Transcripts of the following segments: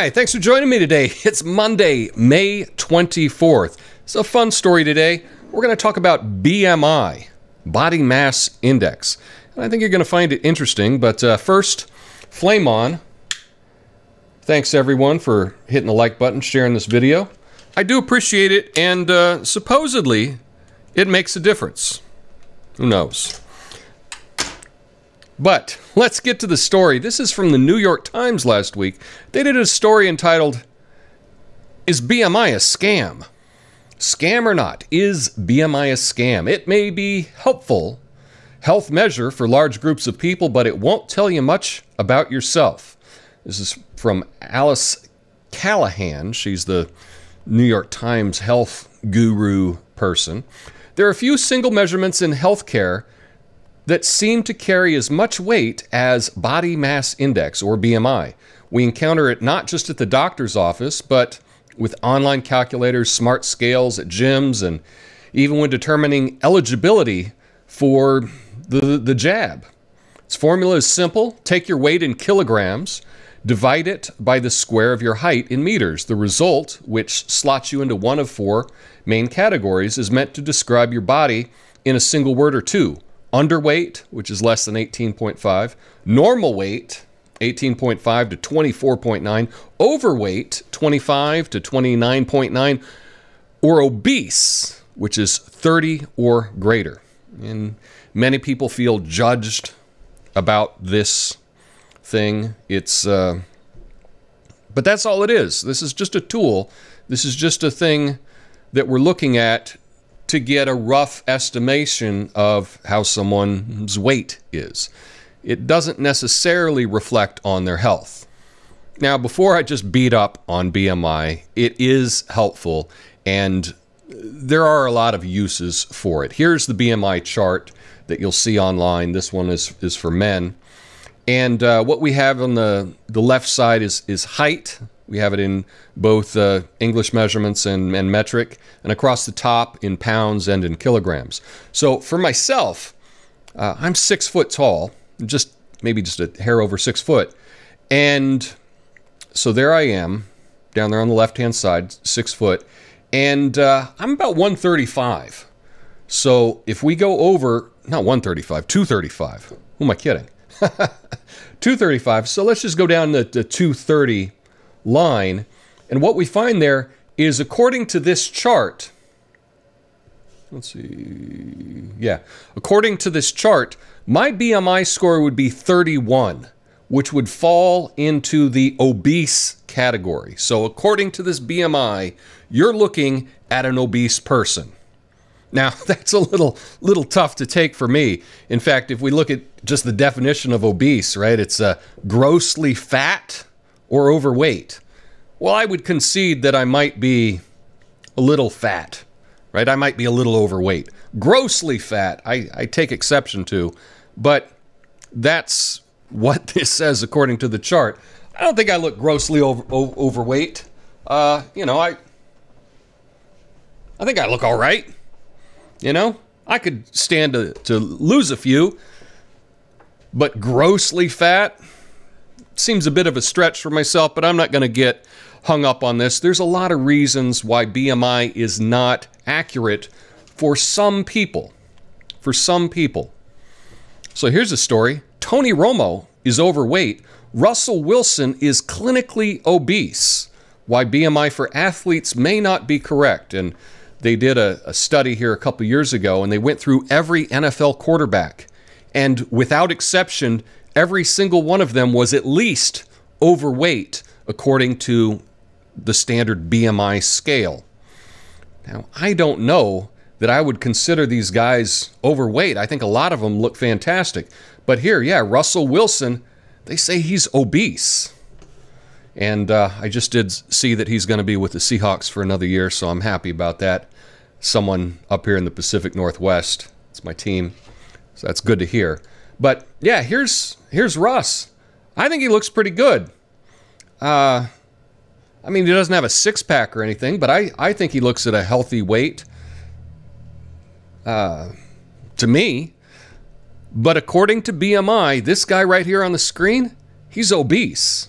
Hi, thanks for joining me today. It's Monday, May 24th. It's a fun story today. We're going to talk about BMI, Body Mass Index. And I think you're going to find it interesting, but uh, first, flame on. Thanks everyone for hitting the like button, sharing this video. I do appreciate it, and uh, supposedly, it makes a difference. Who knows? But let's get to the story. This is from the New York Times last week. They did a story entitled, Is BMI a Scam? Scam or not, is BMI a scam? It may be helpful health measure for large groups of people, but it won't tell you much about yourself. This is from Alice Callahan. She's the New York Times health guru person. There are a few single measurements in healthcare that seem to carry as much weight as body mass index or BMI. We encounter it not just at the doctor's office, but with online calculators, smart scales at gyms, and even when determining eligibility for the, the jab. Its formula is simple take your weight in kilograms, divide it by the square of your height in meters. The result, which slots you into one of four main categories, is meant to describe your body in a single word or two underweight, which is less than 18.5, normal weight, 18.5 to 24.9, overweight, 25 to 29.9, or obese, which is 30 or greater. And many people feel judged about this thing. It's, uh, but that's all it is. This is just a tool. This is just a thing that we're looking at to get a rough estimation of how someone's weight is. It doesn't necessarily reflect on their health. Now, before I just beat up on BMI, it is helpful and there are a lot of uses for it. Here's the BMI chart that you'll see online. This one is, is for men. And uh, what we have on the, the left side is, is height, we have it in both uh, English measurements and, and metric, and across the top in pounds and in kilograms. So for myself, uh, I'm six foot tall, just maybe just a hair over six foot. And so there I am, down there on the left hand side, six foot, and uh, I'm about 135. So if we go over, not 135, 235, who am I kidding? 235. So let's just go down to, to 230 line. And what we find there is according to this chart, let's see, yeah, according to this chart, my BMI score would be 31, which would fall into the obese category. So according to this BMI, you're looking at an obese person. Now, that's a little little tough to take for me. In fact, if we look at just the definition of obese, right? It's uh, grossly fat or overweight. Well, I would concede that I might be a little fat, right? I might be a little overweight. Grossly fat, I, I take exception to, but that's what this says according to the chart. I don't think I look grossly over, overweight. Uh, you know, I I think I look all right. You know, I could stand to, to lose a few, but grossly fat seems a bit of a stretch for myself, but I'm not going to get hung up on this. There's a lot of reasons why BMI is not accurate for some people. For some people. So here's a story Tony Romo is overweight, Russell Wilson is clinically obese. Why BMI for athletes may not be correct. And they did a, a study here a couple years ago and they went through every NFL quarterback. And without exception, every single one of them was at least overweight according to the standard BMI scale. Now, I don't know that I would consider these guys overweight. I think a lot of them look fantastic. But here, yeah, Russell Wilson, they say he's obese. And uh, I just did see that he's going to be with the Seahawks for another year, so I'm happy about that. Someone up here in the Pacific Northwest, it's my team, so that's good to hear. But yeah, here's here's Russ. I think he looks pretty good. Uh, I mean, he doesn't have a six pack or anything, but I, I think he looks at a healthy weight uh, to me. But according to BMI, this guy right here on the screen, he's obese.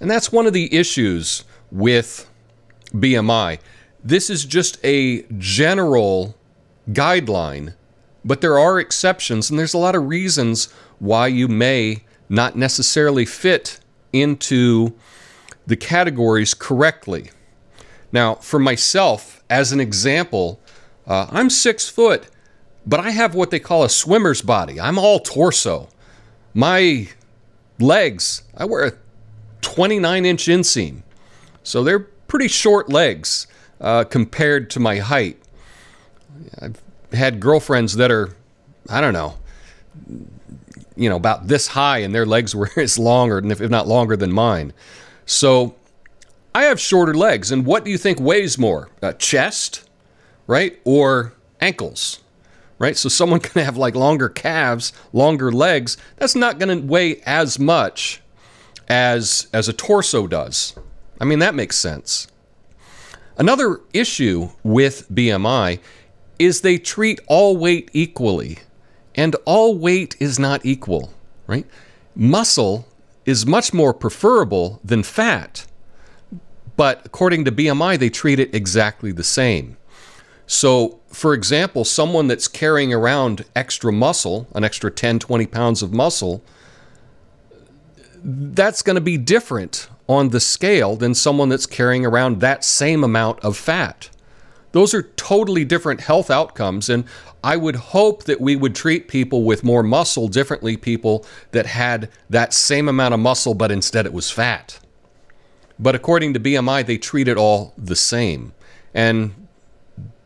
And that's one of the issues with BMI. This is just a general guideline but there are exceptions, and there's a lot of reasons why you may not necessarily fit into the categories correctly. Now, for myself, as an example, uh, I'm six foot, but I have what they call a swimmer's body. I'm all torso. My legs, I wear a 29 inch inseam. So they're pretty short legs uh, compared to my height. I've had girlfriends that are, I don't know, you know, about this high and their legs were as long or if not longer than mine. So I have shorter legs. And what do you think weighs more? a chest, right? Or ankles, right? So someone can have like longer calves, longer legs. That's not going to weigh as much as as a torso does. I mean, that makes sense. Another issue with BMI is they treat all weight equally. And all weight is not equal, right? Muscle is much more preferable than fat, but according to BMI, they treat it exactly the same. So, for example, someone that's carrying around extra muscle, an extra 10, 20 pounds of muscle, that's going to be different on the scale than someone that's carrying around that same amount of fat. Those are totally different health outcomes. And I would hope that we would treat people with more muscle differently, people that had that same amount of muscle, but instead it was fat. But according to BMI, they treat it all the same. And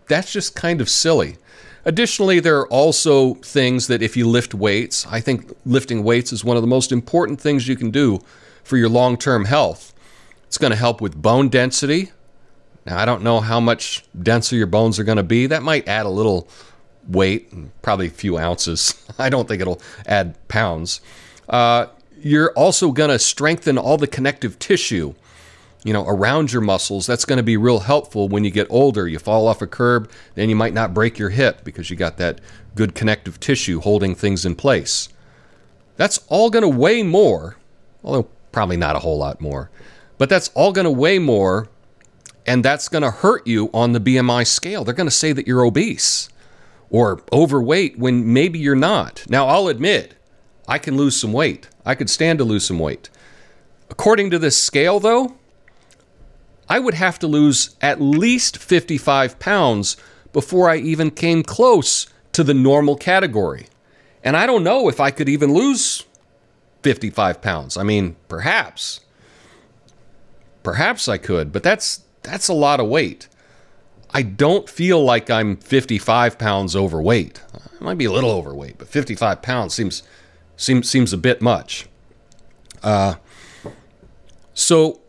that's just kind of silly. Additionally, there are also things that if you lift weights, I think lifting weights is one of the most important things you can do for your long term health. It's going to help with bone density, now, I don't know how much denser your bones are going to be. That might add a little weight, probably a few ounces. I don't think it'll add pounds. Uh, you're also going to strengthen all the connective tissue you know around your muscles that's going to be real helpful when you get older you fall off a curb then you might not break your hip because you got that good connective tissue holding things in place that's all going to weigh more although probably not a whole lot more but that's all going to weigh more and that's going to hurt you on the BMI scale. They're going to say that you're obese or overweight when maybe you're not. Now, I'll admit, I can lose some weight. I could stand to lose some weight. According to this scale, though, I would have to lose at least 55 pounds before I even came close to the normal category. And I don't know if I could even lose 55 pounds. I mean, perhaps. Perhaps I could, but that's that's a lot of weight. I don't feel like I'm 55 pounds overweight. I might be a little overweight, but 55 pounds seems seems seems a bit much. Uh, so,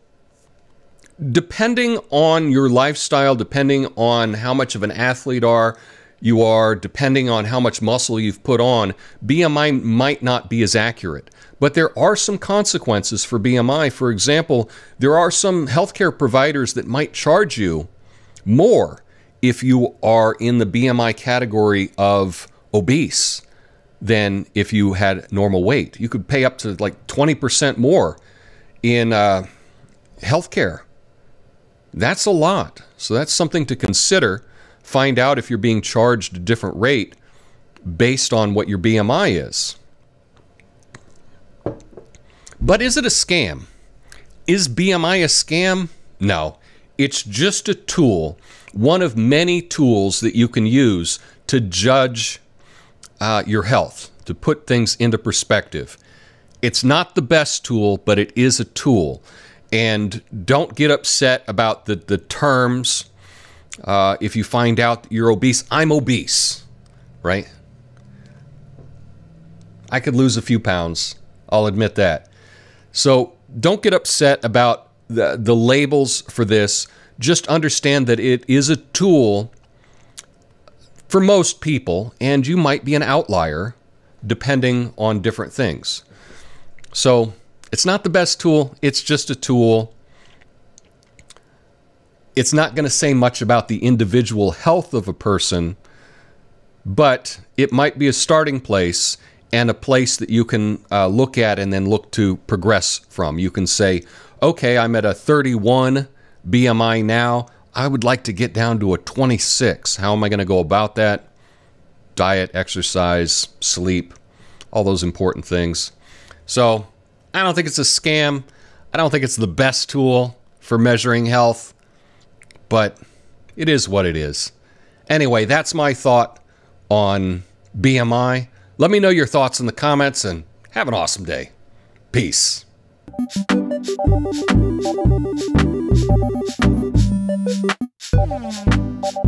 depending on your lifestyle, depending on how much of an athlete are, you are, depending on how much muscle you've put on, BMI might not be as accurate. But there are some consequences for BMI. For example, there are some healthcare providers that might charge you more if you are in the BMI category of obese than if you had normal weight. You could pay up to like 20% more in uh, healthcare. That's a lot. So that's something to consider find out if you're being charged a different rate based on what your BMI is. But is it a scam? Is BMI a scam? No. It's just a tool, one of many tools that you can use to judge uh, your health, to put things into perspective. It's not the best tool, but it is a tool. And don't get upset about the, the terms uh, if you find out you're obese, I'm obese, right? I could lose a few pounds. I'll admit that. So don't get upset about the, the labels for this. Just understand that it is a tool for most people, and you might be an outlier depending on different things. So it's not the best tool, it's just a tool it's not going to say much about the individual health of a person, but it might be a starting place and a place that you can uh, look at and then look to progress from. You can say, okay, I'm at a 31 BMI now. I would like to get down to a 26. How am I going to go about that? Diet, exercise, sleep, all those important things. So I don't think it's a scam. I don't think it's the best tool for measuring health but it is what it is. Anyway, that's my thought on BMI. Let me know your thoughts in the comments and have an awesome day. Peace. Thank you.